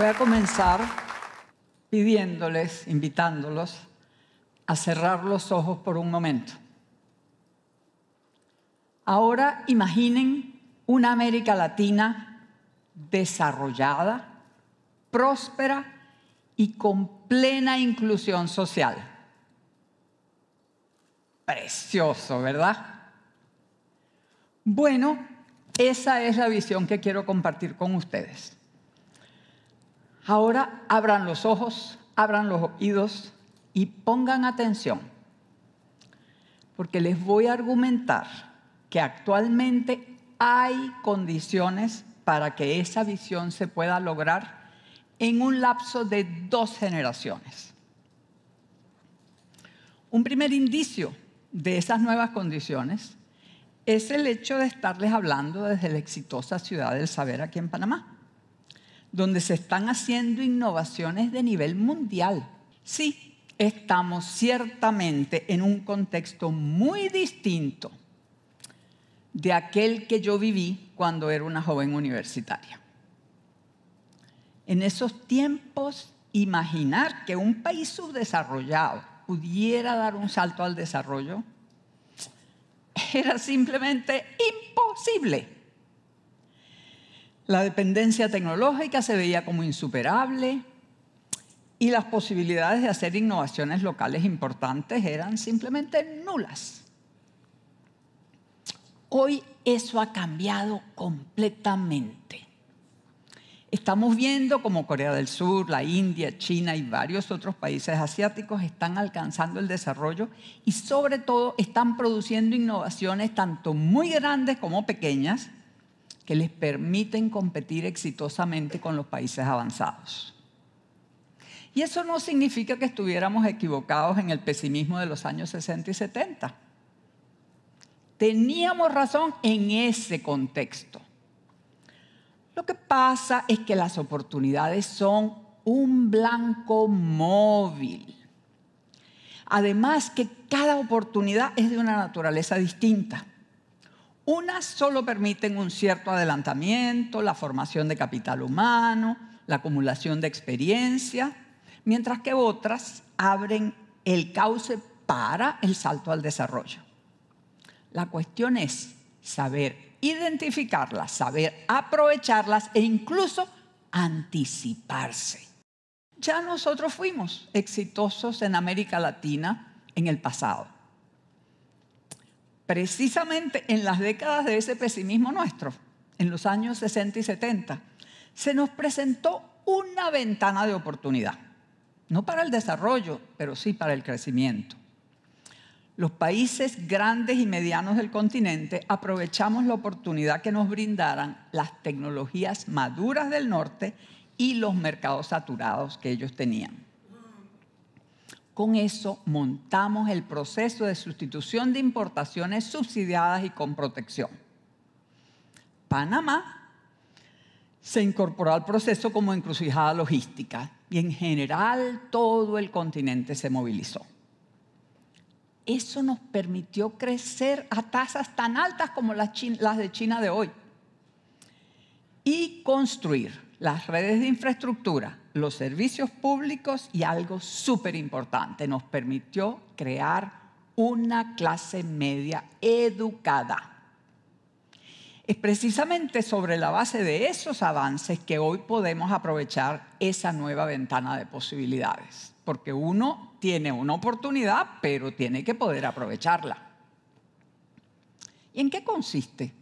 Voy a comenzar pidiéndoles, invitándolos a cerrar los ojos por un momento. Ahora imaginen una América Latina desarrollada, próspera y con plena inclusión social. Precioso, ¿verdad? Bueno, esa es la visión que quiero compartir con ustedes. Ahora abran los ojos, abran los oídos y pongan atención, porque les voy a argumentar que actualmente hay condiciones para que esa visión se pueda lograr en un lapso de dos generaciones. Un primer indicio de esas nuevas condiciones es el hecho de estarles hablando desde la exitosa ciudad del saber aquí en Panamá donde se están haciendo innovaciones de nivel mundial. Sí, estamos ciertamente en un contexto muy distinto de aquel que yo viví cuando era una joven universitaria. En esos tiempos, imaginar que un país subdesarrollado pudiera dar un salto al desarrollo era simplemente imposible. La dependencia tecnológica se veía como insuperable y las posibilidades de hacer innovaciones locales importantes eran simplemente nulas. Hoy eso ha cambiado completamente. Estamos viendo cómo Corea del Sur, la India, China y varios otros países asiáticos están alcanzando el desarrollo y sobre todo están produciendo innovaciones tanto muy grandes como pequeñas que les permiten competir exitosamente con los países avanzados. Y eso no significa que estuviéramos equivocados en el pesimismo de los años 60 y 70. Teníamos razón en ese contexto. Lo que pasa es que las oportunidades son un blanco móvil. Además que cada oportunidad es de una naturaleza distinta. Unas solo permiten un cierto adelantamiento, la formación de capital humano, la acumulación de experiencia, mientras que otras abren el cauce para el salto al desarrollo. La cuestión es saber identificarlas, saber aprovecharlas e incluso anticiparse. Ya nosotros fuimos exitosos en América Latina en el pasado precisamente en las décadas de ese pesimismo nuestro, en los años 60 y 70, se nos presentó una ventana de oportunidad, no para el desarrollo, pero sí para el crecimiento. Los países grandes y medianos del continente aprovechamos la oportunidad que nos brindaran las tecnologías maduras del norte y los mercados saturados que ellos tenían. Con eso montamos el proceso de sustitución de importaciones subsidiadas y con protección. Panamá se incorporó al proceso como encrucijada logística y en general todo el continente se movilizó. Eso nos permitió crecer a tasas tan altas como las, las de China de hoy y construir las redes de infraestructura los servicios públicos y algo súper importante, nos permitió crear una clase media educada. Es precisamente sobre la base de esos avances que hoy podemos aprovechar esa nueva ventana de posibilidades, porque uno tiene una oportunidad, pero tiene que poder aprovecharla. ¿Y en qué consiste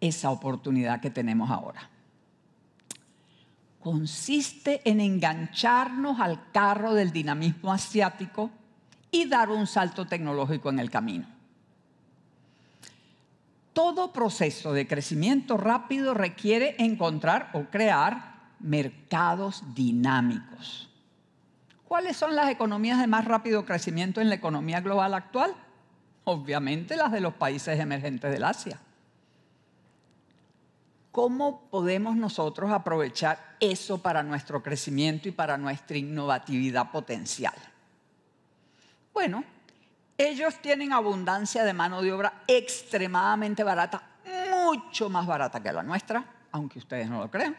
esa oportunidad que tenemos ahora? consiste en engancharnos al carro del dinamismo asiático y dar un salto tecnológico en el camino. Todo proceso de crecimiento rápido requiere encontrar o crear mercados dinámicos. ¿Cuáles son las economías de más rápido crecimiento en la economía global actual? Obviamente las de los países emergentes del Asia. ¿Cómo podemos nosotros aprovechar eso para nuestro crecimiento y para nuestra innovatividad potencial? Bueno, ellos tienen abundancia de mano de obra extremadamente barata, mucho más barata que la nuestra, aunque ustedes no lo crean,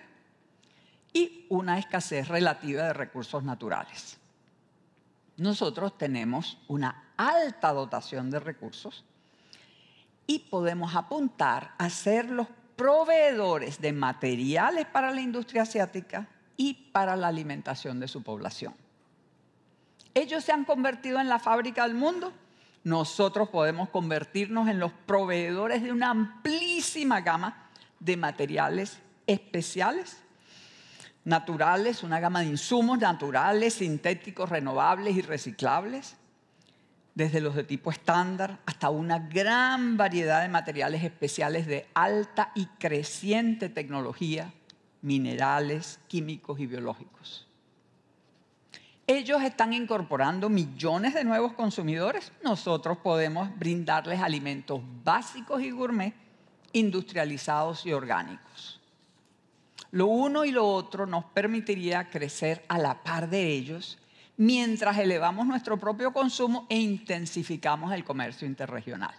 y una escasez relativa de recursos naturales. Nosotros tenemos una alta dotación de recursos y podemos apuntar a ser los proveedores de materiales para la industria asiática y para la alimentación de su población. Ellos se han convertido en la fábrica del mundo. Nosotros podemos convertirnos en los proveedores de una amplísima gama de materiales especiales, naturales, una gama de insumos naturales, sintéticos, renovables y reciclables desde los de tipo estándar hasta una gran variedad de materiales especiales de alta y creciente tecnología, minerales, químicos y biológicos. Ellos están incorporando millones de nuevos consumidores. Nosotros podemos brindarles alimentos básicos y gourmet, industrializados y orgánicos. Lo uno y lo otro nos permitiría crecer a la par de ellos mientras elevamos nuestro propio consumo e intensificamos el comercio interregional.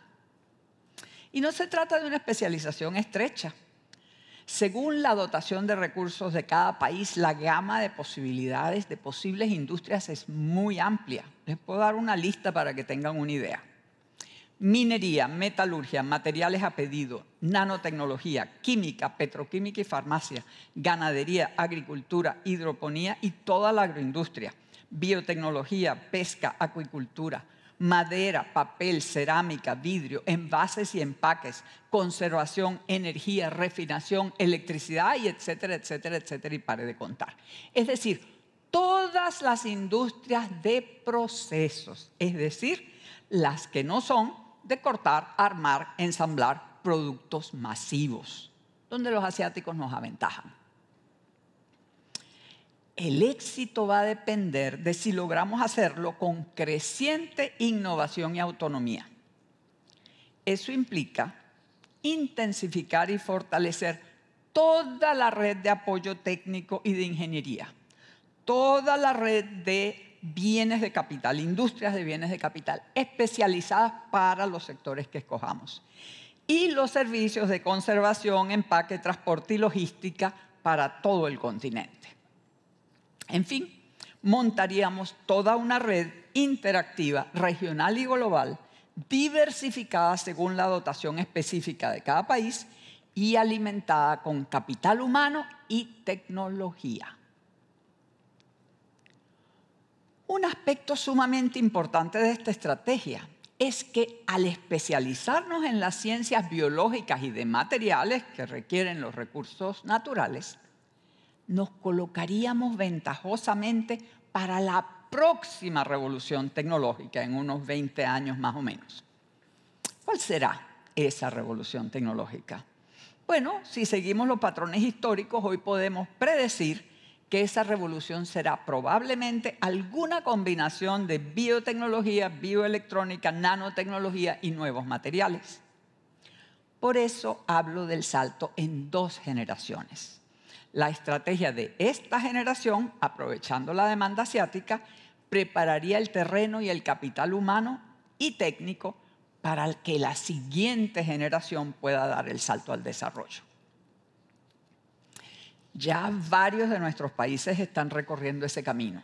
Y no se trata de una especialización estrecha. Según la dotación de recursos de cada país, la gama de posibilidades de posibles industrias es muy amplia. Les puedo dar una lista para que tengan una idea. Minería, metalurgia, materiales a pedido, nanotecnología, química, petroquímica y farmacia, ganadería, agricultura, hidroponía y toda la agroindustria biotecnología, pesca, acuicultura, madera, papel, cerámica, vidrio, envases y empaques, conservación, energía, refinación, electricidad y etcétera, etcétera, etcétera, y pare de contar. Es decir, todas las industrias de procesos, es decir, las que no son de cortar, armar, ensamblar productos masivos, donde los asiáticos nos aventajan el éxito va a depender de si logramos hacerlo con creciente innovación y autonomía. Eso implica intensificar y fortalecer toda la red de apoyo técnico y de ingeniería, toda la red de bienes de capital, industrias de bienes de capital, especializadas para los sectores que escojamos, y los servicios de conservación, empaque, transporte y logística para todo el continente. En fin, montaríamos toda una red interactiva, regional y global, diversificada según la dotación específica de cada país y alimentada con capital humano y tecnología. Un aspecto sumamente importante de esta estrategia es que al especializarnos en las ciencias biológicas y de materiales que requieren los recursos naturales, nos colocaríamos ventajosamente para la próxima revolución tecnológica en unos 20 años más o menos. ¿Cuál será esa revolución tecnológica? Bueno, si seguimos los patrones históricos, hoy podemos predecir que esa revolución será probablemente alguna combinación de biotecnología, bioelectrónica, nanotecnología y nuevos materiales. Por eso hablo del salto en dos generaciones. La estrategia de esta generación, aprovechando la demanda asiática, prepararía el terreno y el capital humano y técnico para que la siguiente generación pueda dar el salto al desarrollo. Ya varios de nuestros países están recorriendo ese camino.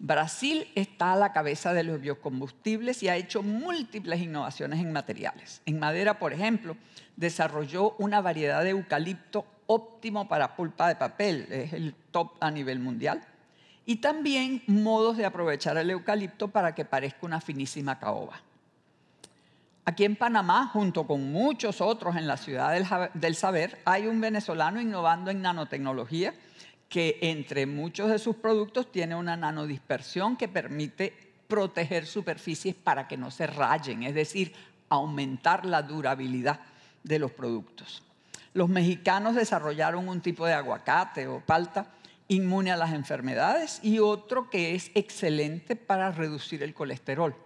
Brasil está a la cabeza de los biocombustibles y ha hecho múltiples innovaciones en materiales. En madera, por ejemplo, desarrolló una variedad de eucalipto óptimo para pulpa de papel, es el top a nivel mundial. Y también modos de aprovechar el eucalipto para que parezca una finísima caoba. Aquí en Panamá, junto con muchos otros en la ciudad del saber, hay un venezolano innovando en nanotecnología que entre muchos de sus productos tiene una nanodispersión que permite proteger superficies para que no se rayen, es decir, aumentar la durabilidad de los productos los mexicanos desarrollaron un tipo de aguacate o palta inmune a las enfermedades y otro que es excelente para reducir el colesterol.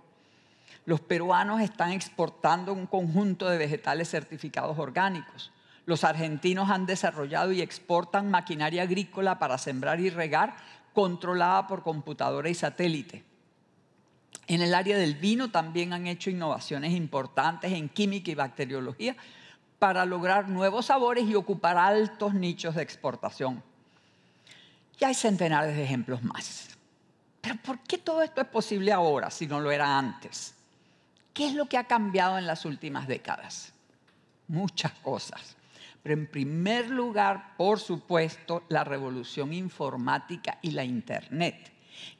Los peruanos están exportando un conjunto de vegetales certificados orgánicos. Los argentinos han desarrollado y exportan maquinaria agrícola para sembrar y regar controlada por computadora y satélite. En el área del vino también han hecho innovaciones importantes en química y bacteriología para lograr nuevos sabores y ocupar altos nichos de exportación. Y hay centenares de ejemplos más. Pero ¿por qué todo esto es posible ahora si no lo era antes? ¿Qué es lo que ha cambiado en las últimas décadas? Muchas cosas. Pero en primer lugar, por supuesto, la revolución informática y la Internet,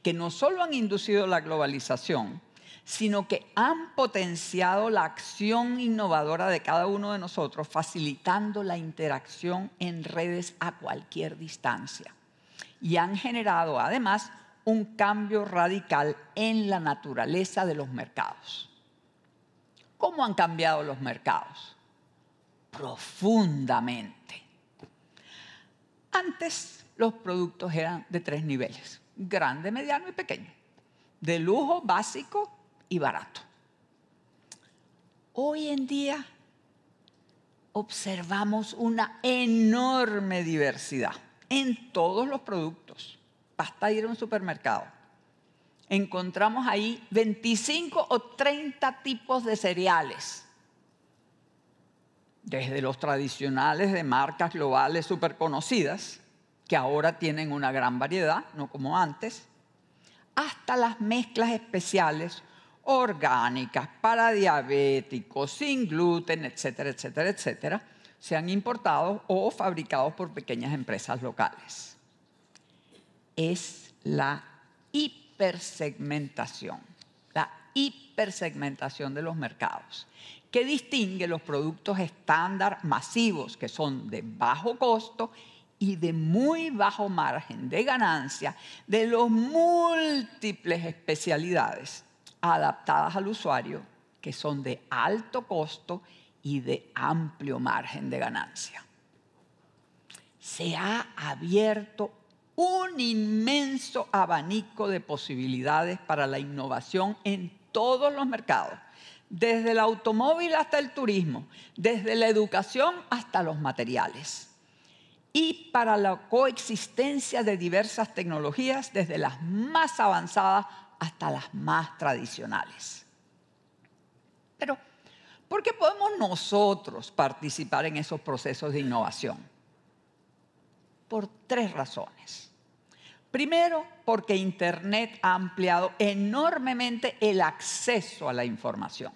que no solo han inducido la globalización, sino que han potenciado la acción innovadora de cada uno de nosotros, facilitando la interacción en redes a cualquier distancia. Y han generado además un cambio radical en la naturaleza de los mercados. ¿Cómo han cambiado los mercados? Profundamente. Antes los productos eran de tres niveles, grande, mediano y pequeño, de lujo básico y barato. Hoy en día observamos una enorme diversidad en todos los productos. Basta ir a un supermercado. Encontramos ahí 25 o 30 tipos de cereales. Desde los tradicionales de marcas globales súper conocidas, que ahora tienen una gran variedad, no como antes, hasta las mezclas especiales orgánicas para diabéticos, sin gluten, etcétera, etcétera, etcétera, sean importados o fabricados por pequeñas empresas locales. Es la hipersegmentación, la hipersegmentación de los mercados, que distingue los productos estándar masivos, que son de bajo costo y de muy bajo margen de ganancia, de los múltiples especialidades adaptadas al usuario, que son de alto costo y de amplio margen de ganancia. Se ha abierto un inmenso abanico de posibilidades para la innovación en todos los mercados, desde el automóvil hasta el turismo, desde la educación hasta los materiales y para la coexistencia de diversas tecnologías, desde las más avanzadas hasta las más tradicionales. Pero, ¿por qué podemos nosotros participar en esos procesos de innovación? Por tres razones. Primero, porque Internet ha ampliado enormemente el acceso a la información.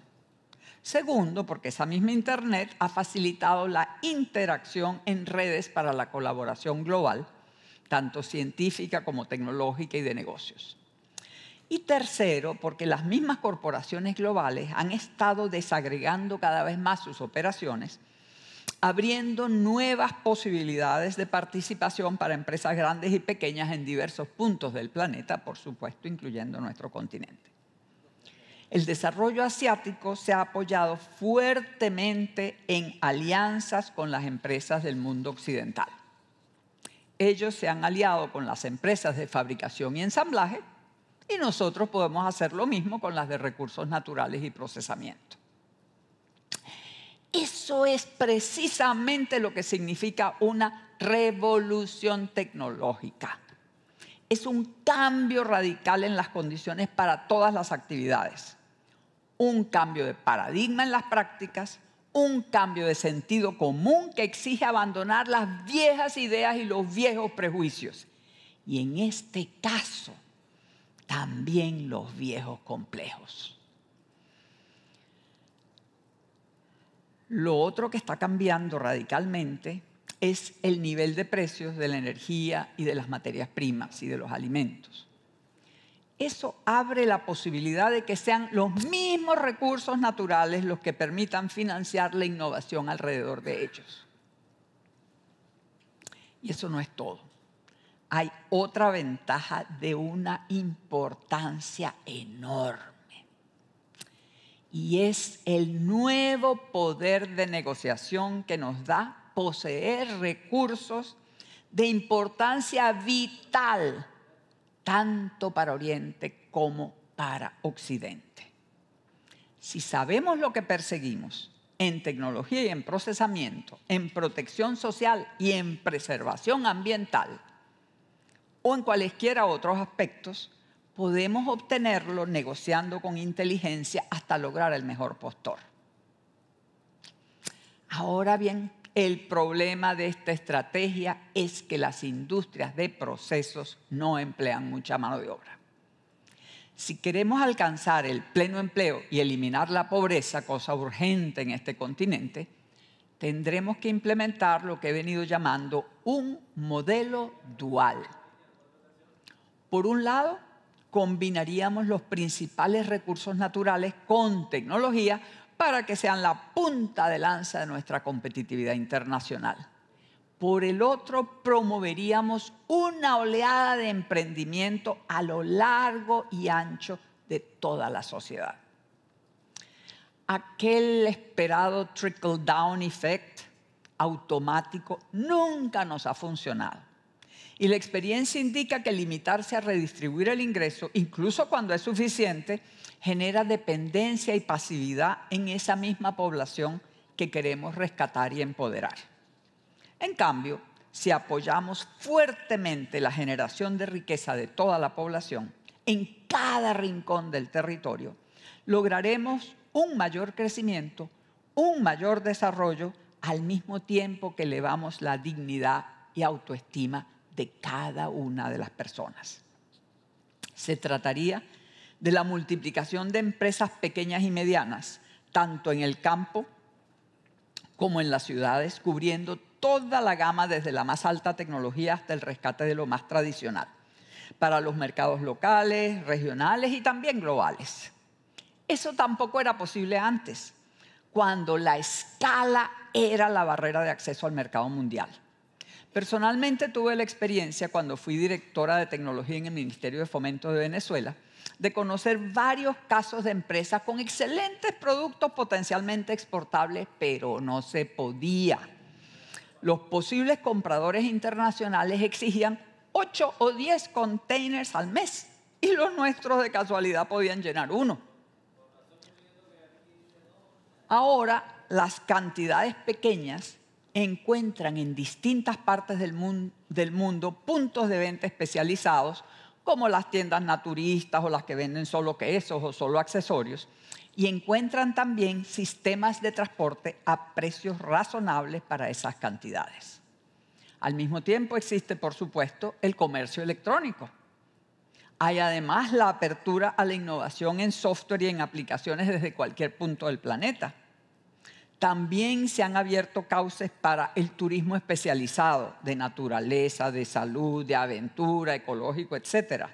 Segundo, porque esa misma Internet ha facilitado la interacción en redes para la colaboración global, tanto científica como tecnológica y de negocios. Y tercero, porque las mismas corporaciones globales han estado desagregando cada vez más sus operaciones, abriendo nuevas posibilidades de participación para empresas grandes y pequeñas en diversos puntos del planeta, por supuesto, incluyendo nuestro continente. El desarrollo asiático se ha apoyado fuertemente en alianzas con las empresas del mundo occidental. Ellos se han aliado con las empresas de fabricación y ensamblaje y nosotros podemos hacer lo mismo con las de recursos naturales y procesamiento. Eso es precisamente lo que significa una revolución tecnológica. Es un cambio radical en las condiciones para todas las actividades. Un cambio de paradigma en las prácticas, un cambio de sentido común que exige abandonar las viejas ideas y los viejos prejuicios. Y en este caso, también los viejos complejos. Lo otro que está cambiando radicalmente es el nivel de precios de la energía y de las materias primas y de los alimentos. Eso abre la posibilidad de que sean los mismos recursos naturales los que permitan financiar la innovación alrededor de ellos. Y eso no es todo hay otra ventaja de una importancia enorme. Y es el nuevo poder de negociación que nos da poseer recursos de importancia vital, tanto para Oriente como para Occidente. Si sabemos lo que perseguimos en tecnología y en procesamiento, en protección social y en preservación ambiental, o en cualesquiera otros aspectos, podemos obtenerlo negociando con inteligencia hasta lograr el mejor postor. Ahora bien, el problema de esta estrategia es que las industrias de procesos no emplean mucha mano de obra. Si queremos alcanzar el pleno empleo y eliminar la pobreza, cosa urgente en este continente, tendremos que implementar lo que he venido llamando un modelo dual por un lado, combinaríamos los principales recursos naturales con tecnología para que sean la punta de lanza de nuestra competitividad internacional. Por el otro, promoveríamos una oleada de emprendimiento a lo largo y ancho de toda la sociedad. Aquel esperado trickle-down effect automático nunca nos ha funcionado y la experiencia indica que limitarse a redistribuir el ingreso, incluso cuando es suficiente, genera dependencia y pasividad en esa misma población que queremos rescatar y empoderar. En cambio, si apoyamos fuertemente la generación de riqueza de toda la población, en cada rincón del territorio, lograremos un mayor crecimiento, un mayor desarrollo, al mismo tiempo que elevamos la dignidad y autoestima de cada una de las personas. Se trataría de la multiplicación de empresas pequeñas y medianas, tanto en el campo como en las ciudades, cubriendo toda la gama desde la más alta tecnología hasta el rescate de lo más tradicional, para los mercados locales, regionales y también globales. Eso tampoco era posible antes, cuando la escala era la barrera de acceso al mercado mundial. Personalmente tuve la experiencia, cuando fui directora de tecnología en el Ministerio de Fomento de Venezuela, de conocer varios casos de empresas con excelentes productos potencialmente exportables, pero no se podía. Los posibles compradores internacionales exigían 8 o 10 containers al mes y los nuestros de casualidad podían llenar uno. Ahora, las cantidades pequeñas encuentran en distintas partes del mundo, puntos de venta especializados como las tiendas naturistas o las que venden solo quesos o solo accesorios, y encuentran también sistemas de transporte a precios razonables para esas cantidades. Al mismo tiempo existe, por supuesto, el comercio electrónico. Hay además la apertura a la innovación en software y en aplicaciones desde cualquier punto del planeta. También se han abierto cauces para el turismo especializado de naturaleza, de salud, de aventura, ecológico, etc.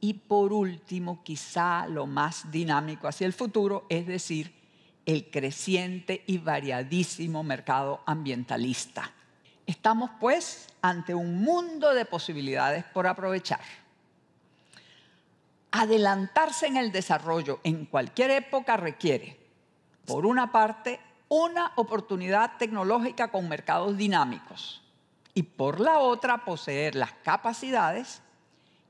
Y por último, quizá lo más dinámico hacia el futuro, es decir, el creciente y variadísimo mercado ambientalista. Estamos pues ante un mundo de posibilidades por aprovechar. Adelantarse en el desarrollo en cualquier época requiere, por una parte, una oportunidad tecnológica con mercados dinámicos y por la otra poseer las capacidades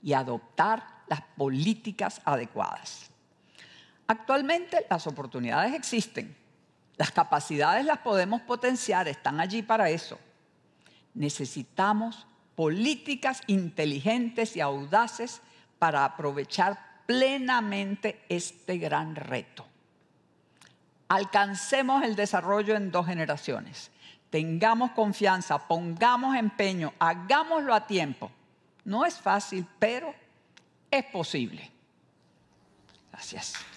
y adoptar las políticas adecuadas. Actualmente las oportunidades existen, las capacidades las podemos potenciar, están allí para eso. Necesitamos políticas inteligentes y audaces para aprovechar plenamente este gran reto alcancemos el desarrollo en dos generaciones. Tengamos confianza, pongamos empeño, hagámoslo a tiempo. No es fácil, pero es posible. Gracias.